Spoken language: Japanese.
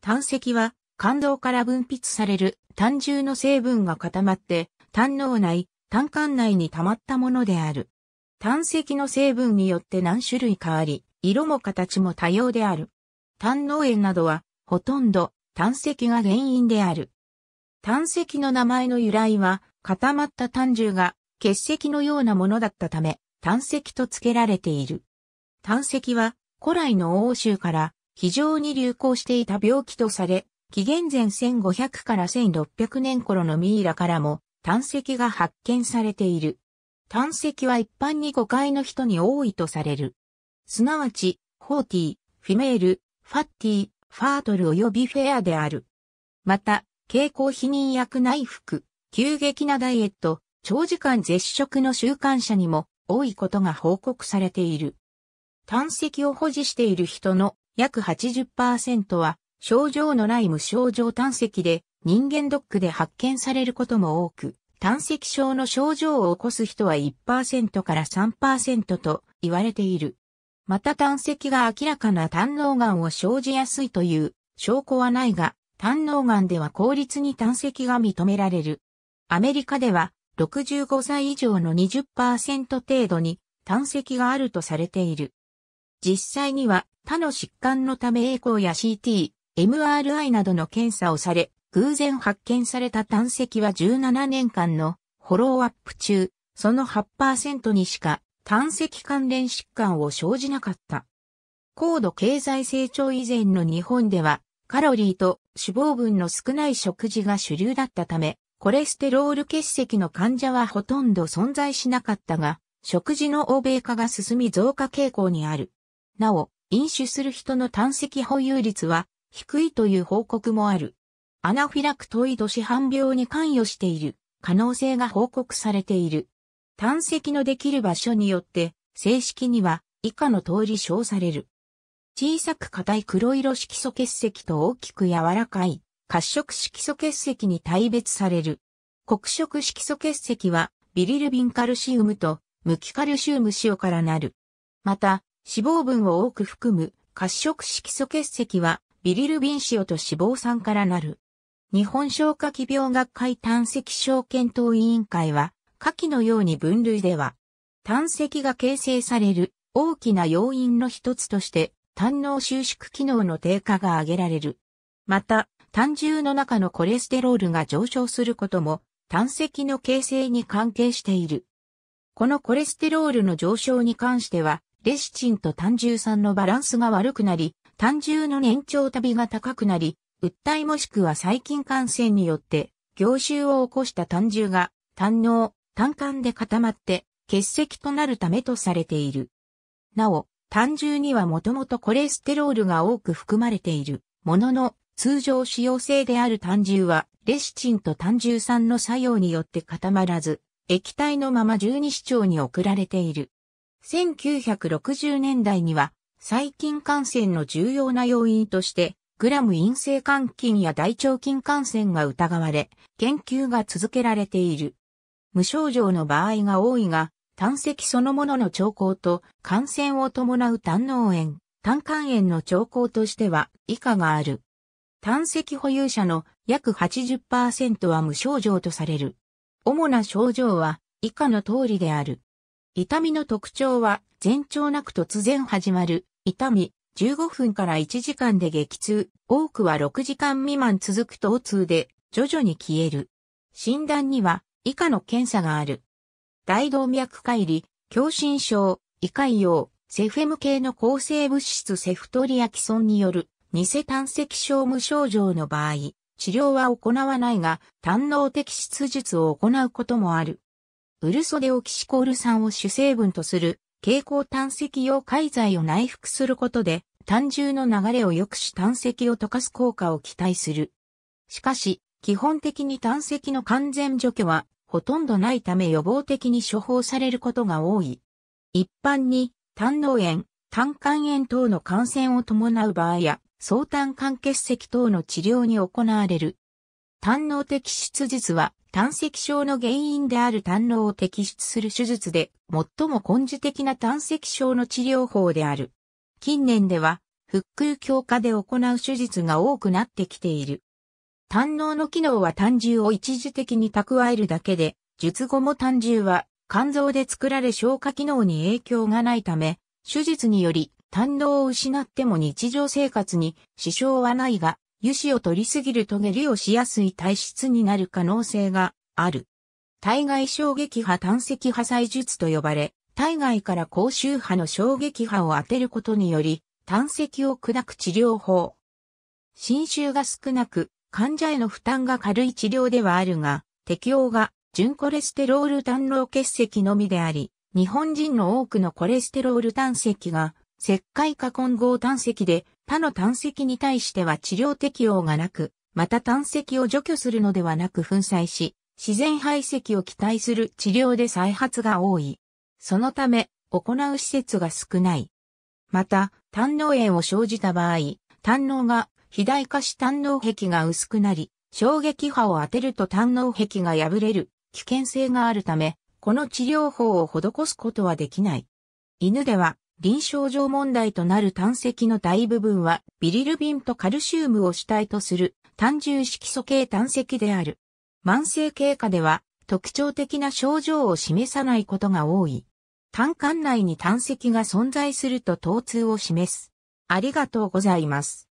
胆石は、肝臓から分泌される胆汁の成分が固まって、胆脳内、胆管内に溜まったものである。胆石の成分によって何種類かあり、色も形も多様である。胆脳炎などは、ほとんど胆石が原因である。胆石の名前の由来は、固まった胆汁が結石のようなものだったため、胆石と付けられている。胆石は古来の欧州から非常に流行していた病気とされ、紀元前1500から1600年頃のミイラからも胆石が発見されている。胆石は一般に誤解の人に多いとされる。すなわち、ホーティー、フィメール、ファッティー、ファートル及びフェアである。また、傾向避妊薬内服、急激なダイエット、長時間絶食の習慣者にも多いことが報告されている。胆石を保持している人の約80%は症状のない無症状胆石で人間ドックで発見されることも多く、胆石症の症状を起こす人は1%から3%と言われている。また胆石が明らかな胆脳がんを生じやすいという証拠はないが、胆脳がんでは効率に胆石が認められる。アメリカでは65歳以上の20%程度に胆石があるとされている。実際には他の疾患のためエコーや CT、MRI などの検査をされ、偶然発見された胆石は17年間のフォローアップ中、その8%にしか胆石関連疾患を生じなかった。高度経済成長以前の日本では、カロリーと脂肪分の少ない食事が主流だったため、コレステロール結石の患者はほとんど存在しなかったが、食事の欧米化が進み増加傾向にある。なお、飲酒する人の胆石保有率は低いという報告もある。アナフィラクトイド市販病に関与している可能性が報告されている。胆石のできる場所によって正式には以下の通り称される。小さく硬い黒色色素結石と大きく柔らかい褐色色素結石に大別される。黒色色素結石はビリルビンカルシウムと無機カルシウム塩からなる。また、脂肪分を多く含む褐色色素結石はビリルビン塩と脂肪酸からなる。日本消化器病学会胆石症検討委員会は、下記のように分類では、胆石が形成される大きな要因の一つとして、胆脳収縮機能の低下が挙げられる。また、胆汁の中のコレステロールが上昇することも、胆石の形成に関係している。このコレステロールの上昇に関しては、レシチンと単重酸のバランスが悪くなり、単重の年長旅が高くなり、訴えもしくは細菌感染によって、凝集を起こした単重が、胆脳、胆管で固まって、結石となるためとされている。なお、胆重にはもともとコレステロールが多く含まれているものの、通常使用性である胆重は、レシチンと胆重酸の作用によって固まらず、液体のまま十二指腸に送られている。1960年代には、細菌感染の重要な要因として、グラム陰性肝菌や大腸菌感染が疑われ、研究が続けられている。無症状の場合が多いが、胆石そのものの兆候と感染を伴う胆脳炎、胆管炎の兆候としては以下がある。胆石保有者の約80%は無症状とされる。主な症状は以下の通りである。痛みの特徴は、前兆なく突然始まる、痛み、15分から1時間で激痛、多くは6時間未満続く疼痛で、徐々に消える。診断には、以下の検査がある。大動脈解離、狭心症、胃潰瘍、セフェム系の抗生物質セフトリアキソンによる、偽胆石症無症状の場合、治療は行わないが、胆脳摘出術を行うこともある。ウルソデオキシコール酸を主成分とする、蛍光炭石用介剤を内服することで、炭汁の流れを良くし炭石を溶かす効果を期待する。しかし、基本的に炭石の完全除去は、ほとんどないため予防的に処方されることが多い。一般に、胆脳炎、胆管炎等の感染を伴う場合や、相胆管結石等の治療に行われる。胆脳的出術は、胆石症の原因である胆のを摘出する手術で最も根治的な胆石症の治療法である。近年では腹腔強化で行う手術が多くなってきている。胆脳の機能は胆汁を一時的に蓄えるだけで、術後も胆汁は肝臓で作られ消化機能に影響がないため、手術により胆脳を失っても日常生活に支障はないが、油脂を取りすぎるとゲリをしやすい体質になる可能性がある。体外衝撃波胆石破砕術と呼ばれ、体外から高周波の衝撃波を当てることにより、胆石を砕く治療法。侵襲が少なく、患者への負担が軽い治療ではあるが、適用が純コレステロール胆老結石のみであり、日本人の多くのコレステロール胆石が石灰化混合胆石で他の胆石に対しては治療適用がなく、また胆石を除去するのではなく粉砕し、自然排石を期待する治療で再発が多い。そのため、行う施設が少ない。また、胆脳炎を生じた場合、胆脳が肥大化し胆脳壁が薄くなり、衝撃波を当てると胆脳壁が破れる危険性があるため、この治療法を施すことはできない。犬では臨床上問題となる胆石の大部分はビリルビンとカルシウムを主体とする単重色素系胆石である。慢性経過では特徴的な症状を示さないことが多い。胆管内に胆石が存在すると疼痛を示す。ありがとうございます。